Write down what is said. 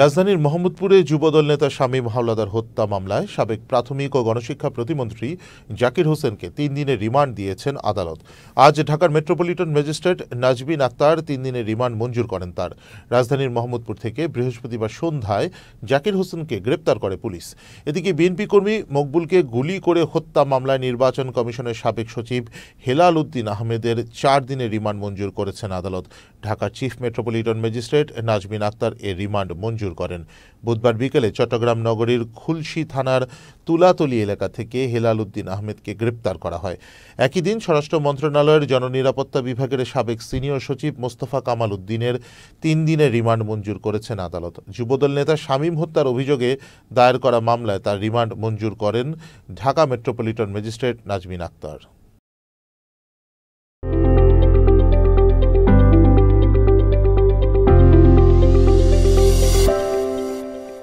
রাজধানীর মোহাম্মদপুরে যুবদল নেতা শামীম হাওলাদার হত্যা মামলায় সাবেক প্রাথমিক ও গণশিক্ষা প্রতিমন্ত্রী জাকির হোসেনকে তিন দিনের রিমান্ড দিয়েছেন আদালত আজ ঢাকার মেট্রোপলিটন ম্যাজিস্ট্রেট নাজবিন আক্তার তিন দিনের রিমান্ড মঞ্জুর করেন তার রাজধানীর মোহাম্মদপুর থেকে বৃহস্পতিবার সন্ধ্যায় জাকির হোসেনকে গ্রেপ্তার করে পুলিশ এদিকে বিএনপি কর্মী মকবুলকে গুলি করে হত্যা মামলায় নির্বাচন কমিশনের সাবেক সচিব হেলাল উদ্দিন আহমেদের চার দিনের রিমান্ড মঞ্জুর করেছেন আদালত ঢাকার chief metropolitan magistrate Nazbin Akter এ রিমান্ড মঞ্জুর মঞ্জুর করেন বুধবার বিকেলে চট্টগ্রাম নগরীর খুলশি থানার তুলাতলি এলাকা থেকে হেলাল উদ্দিন আহমেদকে গ্রেপ্তার করা হয় একই দিন স্বরাষ্ট্র মন্ত্রণালয়ের জননিরাপত্তা বিভাগের সাবেক সিনিয়র সচিব মোস্তফা কামাল উদ্দিনের তিন দিনের রিমান্ড মঞ্জুর করেছেন আদালত যুবদল নেতা শামীম হত্যার অভিযোগে দায়ের করা মামলায় তার রিমান্ড মঞ্জুর করেন ঢাকা মেট্রোপলিটন ম্যাজিস্ট্রেট নাজমিন আক্তার